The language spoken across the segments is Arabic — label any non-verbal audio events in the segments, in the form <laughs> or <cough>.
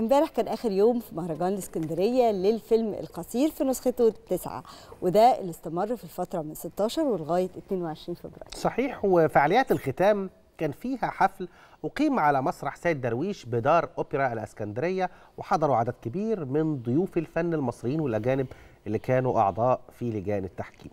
امبارح كان اخر يوم في مهرجان الاسكندريه للفيلم القصير في نسخته التسعه وده اللي استمر في الفتره من 16 ولغايه 22 فبراير. صحيح وفعاليات الختام كان فيها حفل أقيم على مسرح سيد درويش بدار أوبرا الأسكندرية وحضروا عدد كبير من ضيوف الفن المصريين والأجانب اللي كانوا أعضاء في لجان التحكيم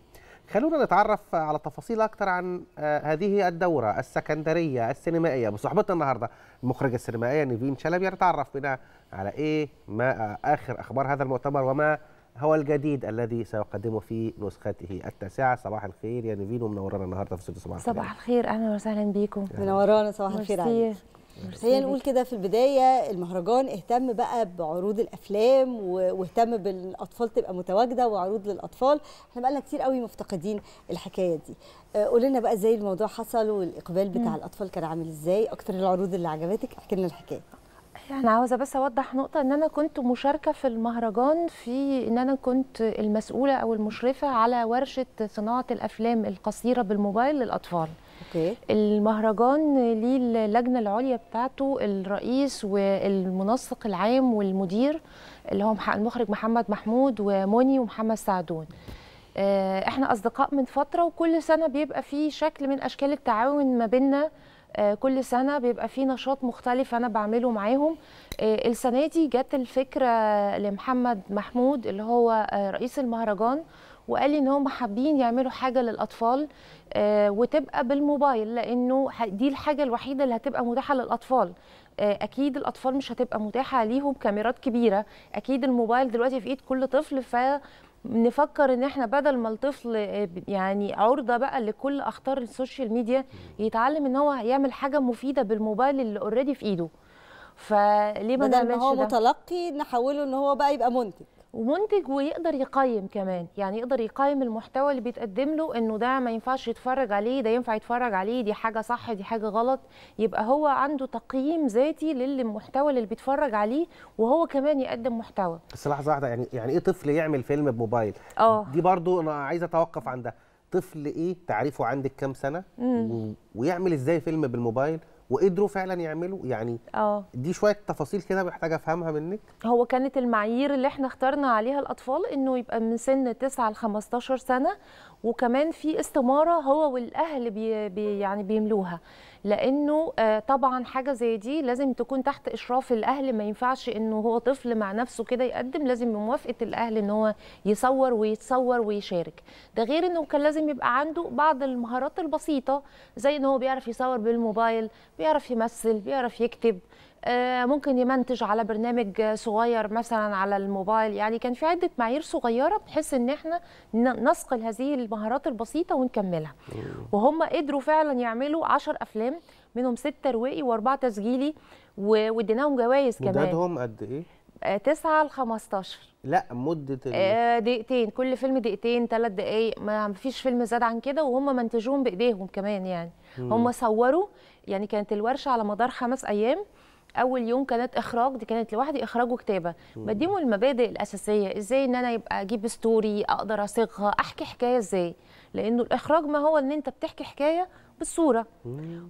خلونا نتعرف على تفاصيل أكثر عن آه، هذه الدورة السكندرية السينمائية بصحبتنا النهاردة المخرجة السينمائية نيفين شلبي نتعرف بنا على إيه ما آه، آخر أخبار هذا المؤتمر وما هو الجديد الذي سيقدمه في نسخته التاسعة صباح الخير يا نيفين ومنورانا النهارده في صباح الخير صباح الخير أهلا وسهلا بيكم منورانا صباح الخير عليك خلينا نقول كده في البدايه المهرجان اهتم بقى بعروض الافلام واهتم بالاطفال تبقى متواجده وعروض للاطفال احنا بقى لنا كتير قوي مفتقدين الحكايه دي آه، قول لنا بقى ازاي الموضوع حصل والاقبال بتاع مم. الاطفال كان عامل ازاي اكتر العروض اللي عجبتك احكي لنا الحكايه يعني عاوزه بس اوضح نقطه ان انا كنت مشاركه في المهرجان في ان انا كنت المسؤوله او المشرفه على ورشه صناعه الافلام القصيره بالموبايل للاطفال أوكي. المهرجان ليه اللجنه العليا بتاعته الرئيس والمنسق العام والمدير اللي هو المخرج محمد محمود وموني ومحمد سعدون آه، احنا اصدقاء من فتره وكل سنه بيبقى في شكل من اشكال التعاون ما بيننا آه، كل سنه بيبقى في نشاط مختلف انا بعمله معاهم آه، السنه دي جت الفكره لمحمد محمود اللي هو رئيس المهرجان وقال لي ان هم حابين يعملوا حاجه للاطفال آه، وتبقى بالموبايل لانه دي الحاجه الوحيده اللي هتبقى متاحه للاطفال آه، اكيد الاطفال مش هتبقى متاحه ليهم كاميرات كبيره اكيد الموبايل دلوقتي في ايد كل طفل ف نفكر ان احنا بدل ما الطفل آه، يعني عرضه بقى لكل اخطار السوشيال ميديا يتعلم ان هو يعمل حاجه مفيده بالموبايل اللي اوريدي في ايده فليه ما نعملش هو متلقي نحوله ان هو بقى يبقى منتج ومنتج ويقدر يقيم كمان يعني يقدر يقيم المحتوى اللي بيتقدم له انه ده ما ينفعش يتفرج عليه ده ينفع يتفرج عليه دي حاجه صح دي حاجه غلط يبقى هو عنده تقييم ذاتي للمحتوى اللي بيتفرج عليه وهو كمان يقدم محتوى بس لحظه واحده يعني يعني ايه طفل يعمل فيلم بموبايل اه دي برضو انا عايزه اتوقف عندها طفل ايه تعريفه عندك كام سنه مم. ويعمل ازاي فيلم بالموبايل وقدروا فعلا يعملوا يعني اه دي شويه تفاصيل كده محتاجه افهمها منك هو كانت المعايير اللي احنا اخترنا عليها الاطفال انه يبقى من سن 9 ل 15 سنه وكمان في استماره هو والاهل بي بي يعني بيملوها لانه آه، طبعا حاجه زي دي لازم تكون تحت اشراف الاهل ما ينفعش انه هو طفل مع نفسه كده يقدم لازم بموافقه الاهل ان هو يصور ويتصور ويشارك ده غير انه كان لازم يبقى عنده بعض المهارات البسيطه زي ان هو بيعرف يصور بالموبايل بيعرف يمثل بيعرف يكتب آه، ممكن يمنتج على برنامج صغير مثلا على الموبايل يعني كان في عده معايير صغيره بحيث ان احنا نسقل هذه المهارات البسيطه ونكملها وهم قدروا فعلا يعملوا 10 افلام منهم سته روائي واربعه تسجيلي واديناهم جوائز كمان مدادهم قد ايه 9 آه، ل 15 لا مده آه دقيقتين كل فيلم دقيقتين ثلاث دقائق ما فيش فيلم زاد عن كده وهم منتجوهم بايديهم كمان يعني هم صوروا يعني كانت الورشه على مدار خمس ايام اول يوم كانت اخراج دي كانت لوحدي اخراج وكتابه بديهم المبادئ الاساسيه ازاي ان انا يبقى اجيب ستوري اقدر اصيغها احكي حكايه ازاي لانه الاخراج ما هو ان انت بتحكي حكايه بالصوره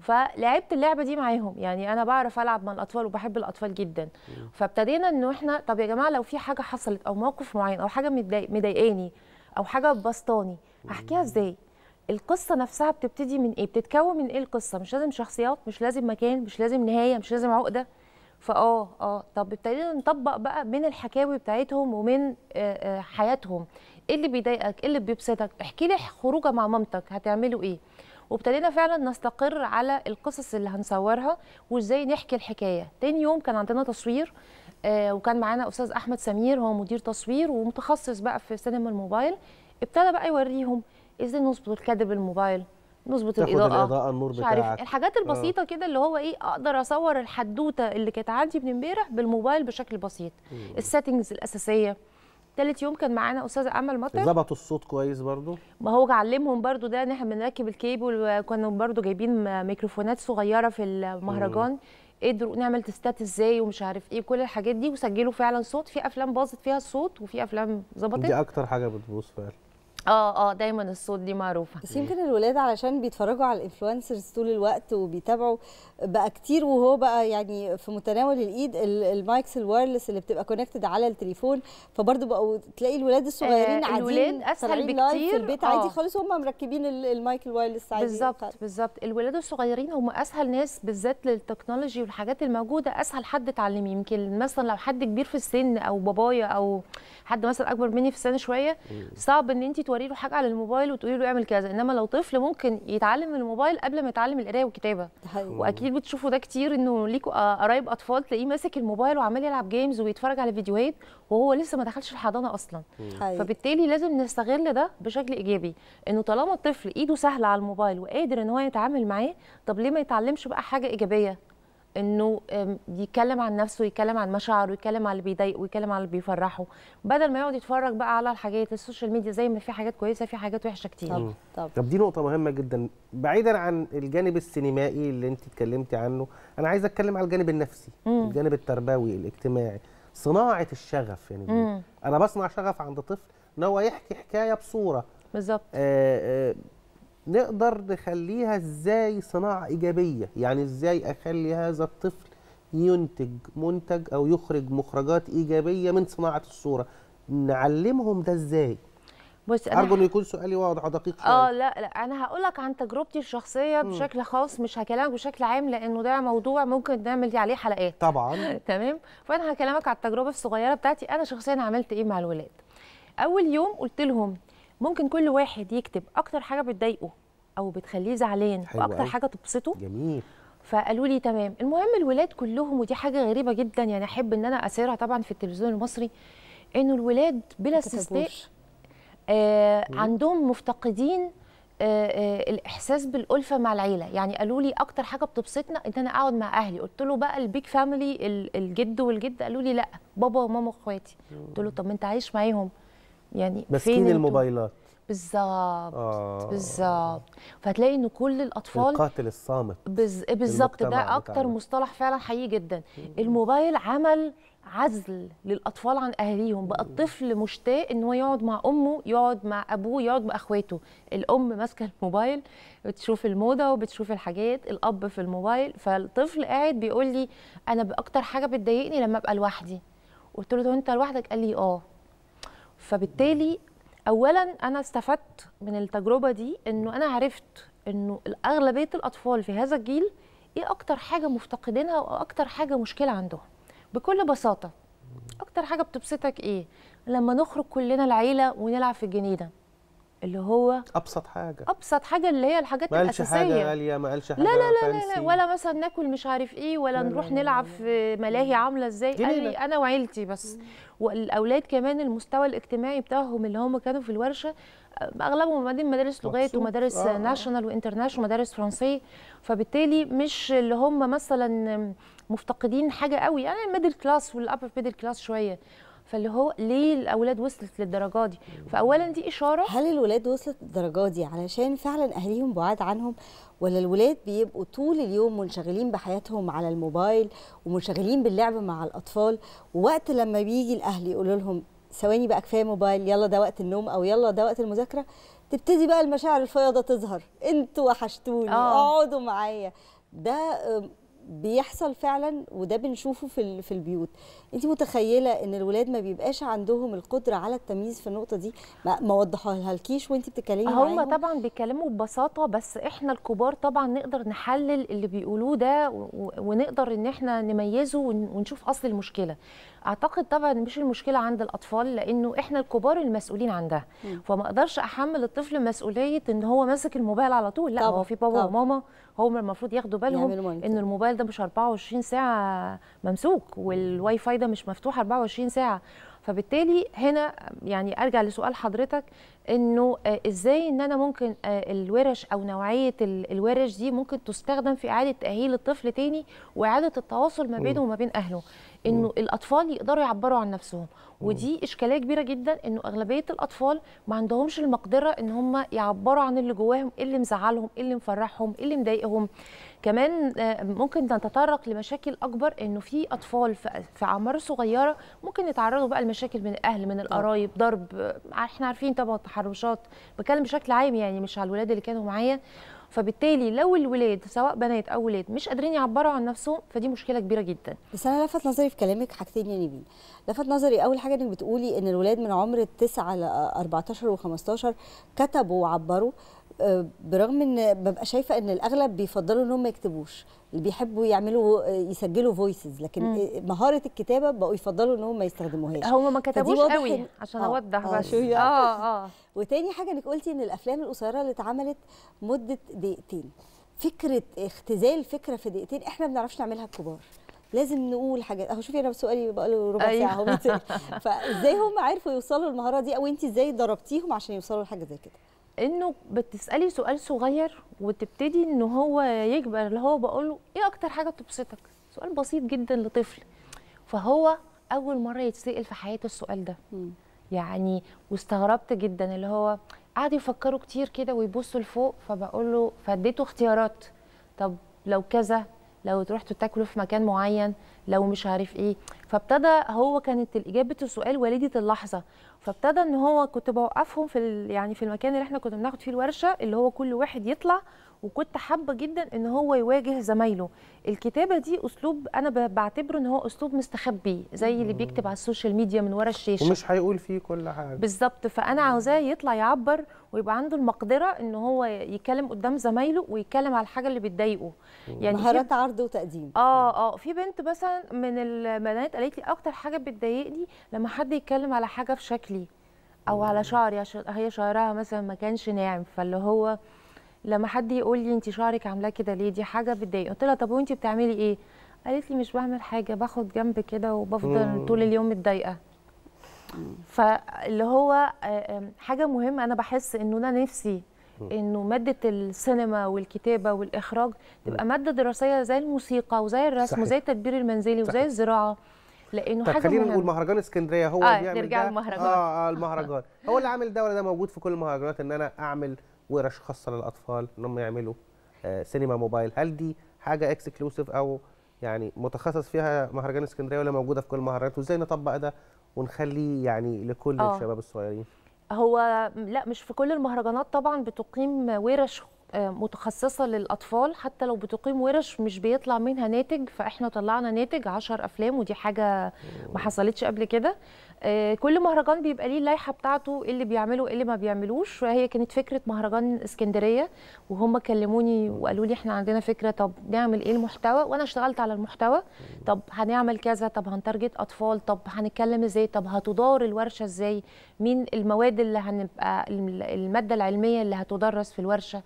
فلعبت اللعبه دي معاهم يعني انا بعرف العب مع الاطفال وبحب الاطفال جدا فابتدينا انه احنا طب يا جماعه لو في حاجه حصلت او موقف معين او حاجه مضايقاني او حاجه بسطاني هحكيها ازاي القصه نفسها بتبتدي من ايه بتتكون من ايه القصه مش لازم شخصيات مش لازم مكان مش لازم نهايه مش لازم عقده فاه اه طب ابتدينا نطبق بقى من الحكاوي بتاعتهم ومن آه، آه، حياتهم ايه اللي بيضايقك ايه اللي بيبسطك احكي لي خروجه مع مامتك هتعملوا ايه وابتدينا فعلا نستقر على القصص اللي هنصورها وازاي نحكي الحكايه تاني يوم كان عندنا تصوير آه، وكان معانا استاذ احمد سمير هو مدير تصوير ومتخصص بقى في سينما الموبايل ابتدى بقى يوريهم ازاي نظبط الكادب الموبايل نظبط الاضاءه الاضاءه النور مش عارف بتاعك الحاجات آه. البسيطه آه. كده اللي هو ايه اقدر اصور الحدوته اللي كانت عندي من امبارح بالموبايل بشكل بسيط السيتنجز الاساسيه تالت يوم كان معانا استاذ امل مطر ظبطوا الصوت كويس برضو ما هو علمهم برضو ده ان احنا بنركب الكيبل وكانوا برضو جايبين ميكروفونات صغيره في المهرجان قدروا نعمل تستات ازاي ومش عارف ايه كل الحاجات دي وسجلوا فعلا صوت في افلام باظت فيها الصوت وفي افلام ظبطت دي اكتر حاجه بتبوظ فعلا اه اه دايما الصوت دي معروفه بس يمكن الولاد علشان بيتفرجوا على الانفلونسرز طول الوقت وبيتابعوا بقى كتير وهو بقى يعني في متناول الايد المايكس الوايرلس اللي بتبقى كونكتد على التليفون فبرضه بقوا تلاقي الولاد الصغيرين آه الولاد اسهل بكتير في البيت عادي آه. خالص هم مركبين المايك الوايرلس عادي بالظبط بالظبط الولاد الصغيرين هم اسهل ناس بالذات للتكنولوجي والحاجات الموجوده اسهل حد اتعلم يمكن مثلا لو حد كبير في السن او بابايا او حد مثلا اكبر مني في السن شويه صعب ان انت توري له حاجه على الموبايل وتقولي له اعمل كذا انما لو طفل ممكن يتعلم من الموبايل قبل ما يتعلم القرايه والكتابه واكيد بتشوفوا ده كتير انه ليكوا آه، قرايب اطفال تلاقيه ماسك الموبايل وعمال يلعب جيمز ويتفرج على فيديوهات وهو لسه ما دخلش الحضانه اصلا فبالتالي لازم نستغل ده بشكل ايجابي انه طالما الطفل ايده سهله على الموبايل وقادر ان هو يتعامل معاه طب ليه ما يتعلمش بقى حاجه ايجابيه انه يتكلم عن نفسه يتكلم عن مشاعره يتكلم عن اللي بيضايقه ويتكلم عن اللي بيفرحه بدل ما يقعد يتفرج بقى على الحاجات السوشيال ميديا زي ما في حاجات كويسه في حاجات وحشه كتير طب طب, طب دي نقطه مهمه جدا بعيدا عن الجانب السينمائي اللي انت اتكلمتي عنه انا عايزه اتكلم على الجانب النفسي مم. الجانب التربوي الاجتماعي صناعه الشغف يعني مم. انا بصنع شغف عند طفل ان هو يحكي حكايه بصوره بالظبط آه آه نقدر نخليها ازاي صناعه ايجابيه يعني ازاي اخلي هذا الطفل ينتج منتج او يخرج مخرجات ايجابيه من صناعه الصوره نعلمهم ده ازاي بص انا ارجو ان يكون سؤالي واضح ودقيق شويه اه لا لا انا هقول لك عن تجربتي الشخصيه بشكل خاص مش هكلمك بشكل عام لانه ده موضوع ممكن نعمل عليه حلقات طبعا <laughs> تمام فانا هكلمك على التجربه الصغيره بتاعتي انا شخصيا عملت ايه مع الولاد اول يوم قلت لهم ممكن كل واحد يكتب اكتر حاجه بتضايقه او بتخليه زعلان واكتر حاجه تبسطه جميل فقالوا لي تمام المهم الولاد كلهم ودي حاجه غريبه جدا يعني احب ان انا اسيرها طبعا في التلفزيون المصري انه الولاد بلا استثناء آه عندهم مفتقدين آه آه الاحساس بالالفه مع العيله يعني قالوا لي اكتر حاجه بتبسطنا ان انا اقعد مع اهلي قلت له بقى البيج فاميلي الجد والجد قالوا لي لا بابا وماما واخواتي قلت له طب ما انت عايش معاهم يعني مسكين الموبايلات بالظبط آه. بالظبط فهتلاقي ان كل الاطفال القاتل الصامت بالظبط ده اكتر مصطلح فعلا حقيقي جدا الموبايل عمل عزل للاطفال عن اهاليهم بقى الطفل مشتاق ان هو يقعد مع امه يقعد مع ابوه يقعد مع اخواته الام ماسكه الموبايل بتشوف الموضه وبتشوف الحاجات الاب في الموبايل فالطفل قاعد بيقول لي انا اكتر حاجه بتضايقني لما ابقى لوحدي قلت له انت لوحدك قال لي اه فبالتالي اولا انا استفدت من التجربه دي انه انا عرفت انه اغلبيه الاطفال في هذا الجيل ايه اكتر حاجه مفتقدينها واكتر حاجه مشكله عندهم بكل بساطه اكتر حاجه بتبسطك ايه لما نخرج كلنا العيله ونلعب في الجنينه اللي هو ابسط حاجه ابسط حاجه اللي هي الحاجات ما الاساسيه حاجة غالية ما قالش حاجه لا لا لا, لا, لا ولا مثلا ناكل مش عارف ايه ولا نروح نلعب في ملاهي عامله ازاي قال لي انا وعيلتي بس والاولاد كمان المستوى الاجتماعي بتاعهم اللي هم كانوا في الورشه اغلبهم مدين مدارس لغات ومدارس آه. ناشونال آه. وانترناشونال ومدارس فرنسيه فبالتالي مش اللي هم مثلا مفتقدين حاجه قوي انا الميدل كلاس والابر ميدل كلاس شويه فاللي هو ليه الاولاد وصلت للدرجه دي فاولا دي اشاره هل الولاد وصلت للدرجه دي علشان فعلا اهاليهم بعاد عنهم ولا الولاد بيبقوا طول اليوم منشغلين بحياتهم على الموبايل ومنشغلين باللعب مع الاطفال ووقت لما بيجي الاهل يقولوا لهم ثواني بقى كفايه موبايل يلا ده وقت النوم او يلا ده وقت المذاكره تبتدي بقى المشاعر الفياضه تظهر انتوا وحشتوني آه. اقعدوا معايا ده بيحصل فعلا وده بنشوفه في في البيوت انت متخيله ان الولاد ما بيبقاش عندهم القدره على التمييز في النقطه دي ما وضحها لكيش وانت بتتكلمي معاهم هم طبعا بيتكلموا ببساطه بس احنا الكبار طبعا نقدر نحلل اللي بيقولوه ده ونقدر ان احنا نميزه ونشوف اصل المشكله اعتقد طبعا مش المشكله عند الاطفال لانه احنا الكبار المسؤولين عن ده فما اقدرش احمل الطفل مسؤوليه ان هو ماسك الموبايل على طول لا طبعا. هو في بابا طبعا. وماما هم المفروض ياخدوا بالهم ان الموبايل ده مش 24 ساعه ممسوك والواي فاي ده مش مفتوح 24 ساعه فبالتالي هنا يعني ارجع لسؤال حضرتك انه آه، ازاي ان انا ممكن آه، الورش او نوعيه الورش دي ممكن تستخدم في اعاده تاهيل الطفل تاني واعاده التواصل ما بينه وما بين اهله انه الاطفال يقدروا يعبروا عن نفسهم ودي اشكاليه كبيره جدا انه اغلبيه الاطفال ما عندهمش المقدره ان هم يعبروا عن اللي جواهم ايه اللي مزعلهم ايه اللي مفرحهم ايه اللي مضايقهم كمان آه، ممكن نتطرق لمشاكل اكبر انه في اطفال في اعمار صغيره ممكن يتعرضوا بقى لمشاكل من الاهل من القرايب ضرب آه، احنا عارفين طبعا التحرشات بتكلم بشكل عام يعني مش على الولاد اللي كانوا معايا فبالتالي لو الولاد سواء بنات او ولاد مش قادرين يعبروا عن نفسهم فدي مشكله كبيره جدا بس انا لفت نظري في كلامك حاجتين يا يعني نبيل لفت نظري اول حاجه انك بتقولي ان الولاد من عمر 9 ل 14 و15 كتبوا وعبروا برغم ان ببقى شايفه ان الاغلب بيفضلوا ان هم ما يكتبوش اللي بيحبوا يعملوا يسجلوا فويسز لكن مم. إيه، مهاره الكتابه بقوا يفضلوا ان هم ما يستخدموهاش هم ما كتبوش قوي عشان عشان آه، اوضح آه بس اه <laughs> اه وتاني حاجه انك قلتي ان الافلام القصيره اللي اتعملت مده دقيقتين فكره اختزال فكره في دقيقتين احنا ما بنعرفش نعملها الكبار لازم نقول حاجات اهو شوفي انا سؤالي له ربع أيوه. ساعه أيوة. <laughs> فازاي هم عرفوا يوصلوا المهاره دي او انت ازاي ضربتيهم عشان يوصلوا لحاجه زي كده انه بتسالي سؤال صغير وتبتدي ان هو يكبر اللي هو بقوله ايه اكتر حاجه بتبسطك سؤال بسيط جدا لطفل فهو اول مره يتسال في حياته السؤال ده يعني واستغربت جدا اللي هو قعدوا يفكروا كتير كده ويبصوا لفوق فبقول له فاديته اختيارات طب لو كذا لو تروحوا تاكلوا في مكان معين لو مش عارف ايه فابتدى هو كانت اجابه السؤال وليده اللحظه فابتدى ان هو كنت بوقفهم في يعني في المكان اللي احنا كنا بناخد فيه الورشه اللي هو كل واحد يطلع وكنت حابه جدا ان هو يواجه زمايله الكتابه دي اسلوب انا بعتبره ان هو اسلوب مستخبي زي اللي بيكتب على السوشيال ميديا من ورا الشاشه ومش هيقول فيه كل حاجه بالظبط فانا عاوزاه يطلع يعبر ويبقى عنده المقدره ان هو يتكلم قدام زمايله ويتكلم على الحاجه اللي بتضايقه يعني مهارات عرض وتقديم اه اه في بنت مثلا من البنات قالت لي اكتر حاجه بتضايقني لما حد يتكلم على حاجه في شكلي او على شعري عشان هي شعرها مثلا ما كانش ناعم فاللي هو لما حد يقول لي انت شعرك عاملاه كده ليه دي حاجه بتضايق قلت لها طب وانت بتعملي ايه قالت لي مش بعمل حاجه باخد جنب كده وبفضل مم. طول اليوم متضايقه فاللي هو آه، آه، حاجه مهمه انا بحس انه انا نفسي انه ماده السينما والكتابه والاخراج تبقى ماده دراسيه زي الموسيقى وزي الرسم وزي التدبير المنزلي صحيح. وزي الزراعه لانه حاجه خلينا نقول مهرجان اسكندريه هو آه بيعمل نرجع ده المهرجان. آه،, اه المهرجان هو اللي عامل ده ولا ده موجود في كل المهرجانات ان انا اعمل ورش خاصه للاطفال ان هم يعملوا آه، سينما موبايل هل دي حاجه اكسكلوسيف او يعني متخصص فيها مهرجان اسكندريه ولا موجوده في كل المهرجانات وازاي نطبق ده ونخليه يعني لكل أوه. الشباب الصغيرين هو لا مش في كل المهرجانات طبعا بتقيم ورش آه، متخصصة للأطفال حتى لو بتقيم ورش مش بيطلع منها ناتج فإحنا طلعنا ناتج 10 أفلام ودي حاجة ما حصلتش قبل كده آه، كل مهرجان بيبقى ليه اللائحه بتاعته ايه اللي بيعمله إيه اللي ما بيعملوش فهي كانت فكره مهرجان اسكندريه وهم كلموني وقالوا لي احنا عندنا فكره طب نعمل ايه المحتوى وانا اشتغلت على المحتوى طب هنعمل كذا طب هنتارجت اطفال طب هنتكلم ازاي طب هتدار الورشه ازاي مين المواد اللي هنبقى الماده العلميه اللي هتدرس في الورشه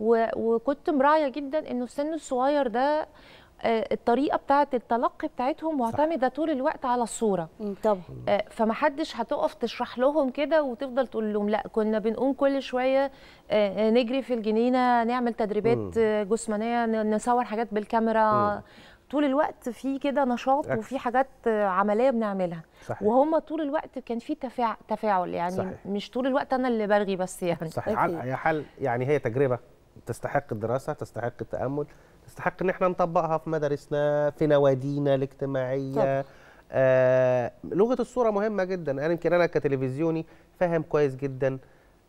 وكنت مراعيه جدا انه السن الصغير ده آه، الطريقه بتاعه التلقي بتاعتهم معتمده طول الوقت على الصوره طبعا آه، فمحدش هتقف تشرح لهم كده وتفضل تقول لهم لا كنا بنقوم كل شويه آه، نجري في الجنينه نعمل تدريبات جسمانيه نصور حاجات بالكاميرا طول الوقت في كده نشاط أكيد. وفي حاجات عمليه بنعملها صحيح. وهم طول الوقت كان في تفاع... تفاعل يعني صحيح. مش طول الوقت انا اللي برغي بس يعني صحيح على حل يعني هي تجربه تستحق الدراسه تستحق التامل تستحق ان احنا نطبقها في مدارسنا في نوادينا الاجتماعيه آه لغه الصوره مهمه جدا انا يمكن انا كتلفزيوني فاهم كويس جدا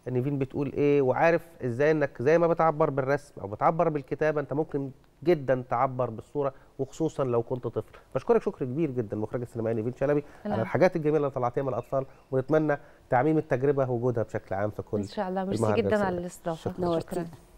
نيفين بتقول ايه وعارف ازاي انك زي ما بتعبر بالرسم او بتعبر بالكتابه انت ممكن جدا تعبر بالصوره وخصوصا لو كنت طفل بشكرك شكر كبير جدا مخرج السينمائي نيفين شلبي على الحاجات الجميله اللي طلعتيها من الاطفال ونتمنى تعميم التجربه وجودها بشكل عام في كل ان شاء الله ميرسي جدا على الاستضافه شكرا, شكرا.